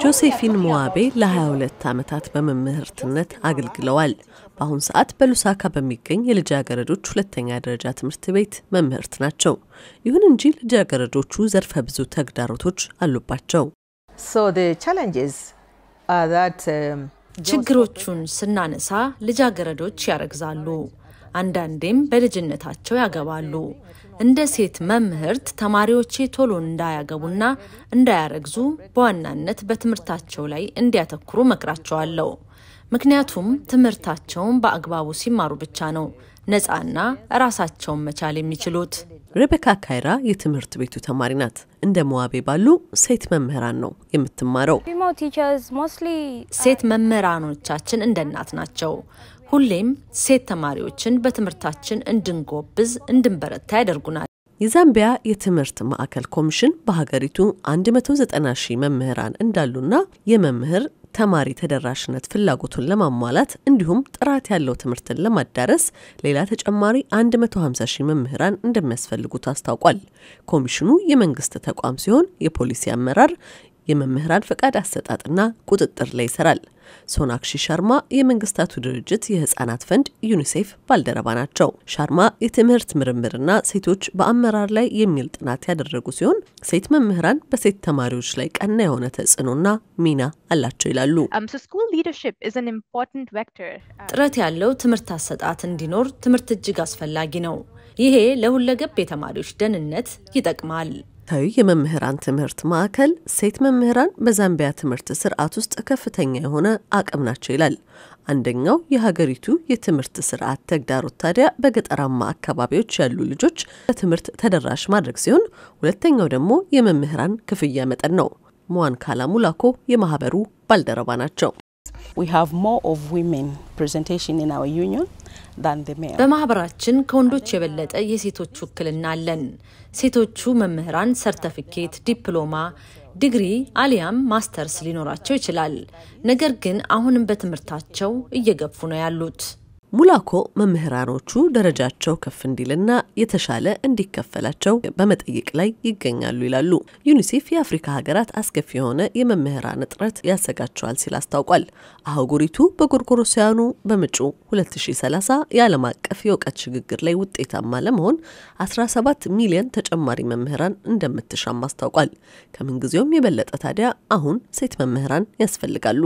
ጆሴፊን ሞዋቤ ለ22 ዓመታት በመምህርትነት አገልግለዋል። በአሁን ሰዓት በሉሳካ በሚገኝ የልጃገረዶች ሁለተኛ ደረጃ ትምህርት ቤት መምህርት ናቸው። ይሁን እንጂ ልጃገረዶቹ ዘርፈ ብዙ ተግዳሮቶች አሉባቸው። um, ችግሮቹን ስናነሳ ልጃገረዶች ያረግዛሉ፣ አንዳንዴም በልጅነታቸው ያገባሉ። እንደ ሴት መምህርት ተማሪዎቼ ቶሎ እንዳያገቡና እንዳያረግዙ በዋናነት በትምህርታቸው ላይ እንዲያተኩሩ መክራቸዋለሁ። ምክንያቱም ትምህርታቸውን በአግባቡ ሲማሩ ብቻ ነው ነፃና ራሳቸውን መቻል የሚችሉት። ሬቤካ ካይራ የትምህርት ቤቱ ተማሪ ናት። እንደ መዋቤ ባሉ ሴት መምህራን ነው የምትማረው። ሴት መምህራኖቻችን እንደ እናት ናቸው። ሁሌም ሴት ተማሪዎችን በትምህርታችን እንድንጎብዝ፣ እንድንበረታ ያደርጉናል። የዛምቢያ የትምህርት ማዕከል ኮሚሽን በሀገሪቱ 190 ሺህ መምህራን እንዳሉና የመምህር ተማሪ ተደራሽነት ፍላጎቱን ለማሟላት እንዲሁም ጥራት ያለው ትምህርትን ለማዳረስ ሌላ ተጨማሪ 150 ሺህ መምህራን እንደሚያስፈልጉት አስታውቋል። ኮሚሽኑ የመንግስት ተቋም ሲሆን የፖሊሲ አመራር፣ የመምህራን ፈቃድ አሰጣጥና ቁጥጥር ላይ ይሰራል። ሶናክሺ ሻርማ የመንግስታቱ ድርጅት የህጻናት ፈንድ ዩኒሴፍ ባልደረባ ናቸው። ሻርማ የትምህርት ምርምርና ሴቶች በአመራር ላይ የሚል ጥናት ያደረጉ ሲሆን ሴት መምህራን በሴት ተማሪዎች ላይ ቀና የሆነ ተጽዕኖና ሚና አላቸው ይላሉ። um, uh, ጥረት ያለው ትምህርት አሰጣት እንዲኖር ትምህርት እጅግ አስፈላጊ ነው። ይሄ ለሁለገብ የተማሪዎች ደህንነት ይጠቅማል። አፍሪካዊ የመምህራን ትምህርት ማዕከል ሴት መምህራን በዛምቢያ ትምህርት ስርዓት ውስጥ ከፍተኛ የሆነ አቅም ናቸው ይላል። አንደኛው የሀገሪቱ የትምህርት ስርዓት ተግዳሮት ታዲያ በገጠራማ አካባቢዎች ያሉ ልጆች ለትምህርት ተደራሽ ማድረግ ሲሆን፣ ሁለተኛው ደግሞ የመምህራን ክፍያ መጠን ነው። ሙዋንካላ ካላሙላኮ የማህበሩ ባልደረባ ናቸው። We have more of women presentation in our union በማህበራችን ከወንዶች የበለጠ የሴቶች ውክልና አለን። ሴቶቹ መምህራን ሰርተፊኬት፣ ዲፕሎማ፣ ዲግሪ አሊያም ማስተርስ ሊኖራቸው ይችላል። ነገር ግን አሁንም በትምህርታቸው እየገፉ ነው ያሉት። ሙላኮ መምህራኖቹ ደረጃቸው ከፍ እንዲልና የተሻለ እንዲከፈላቸው በመጠየቅ ላይ ይገኛሉ ይላሉ። ዩኒሴፍ የአፍሪካ ሀገራት አስከፊ የሆነ የመምህራን እጥረት ያሰጋቸዋል ሲል አስታውቋል። አህጉሪቱ በጎርጎሮሲያኑ በመጪው 2030 የዓለም አቀፍ የእውቀት ሽግግር ላይ ውጤታማ ለመሆን 17 ሚሊዮን ተጨማሪ መምህራን እንደምትሻም አስታውቋል። ከምንጊዜውም የበለጠ ታዲያ አሁን ሴት መምህራን ያስፈልጋሉ።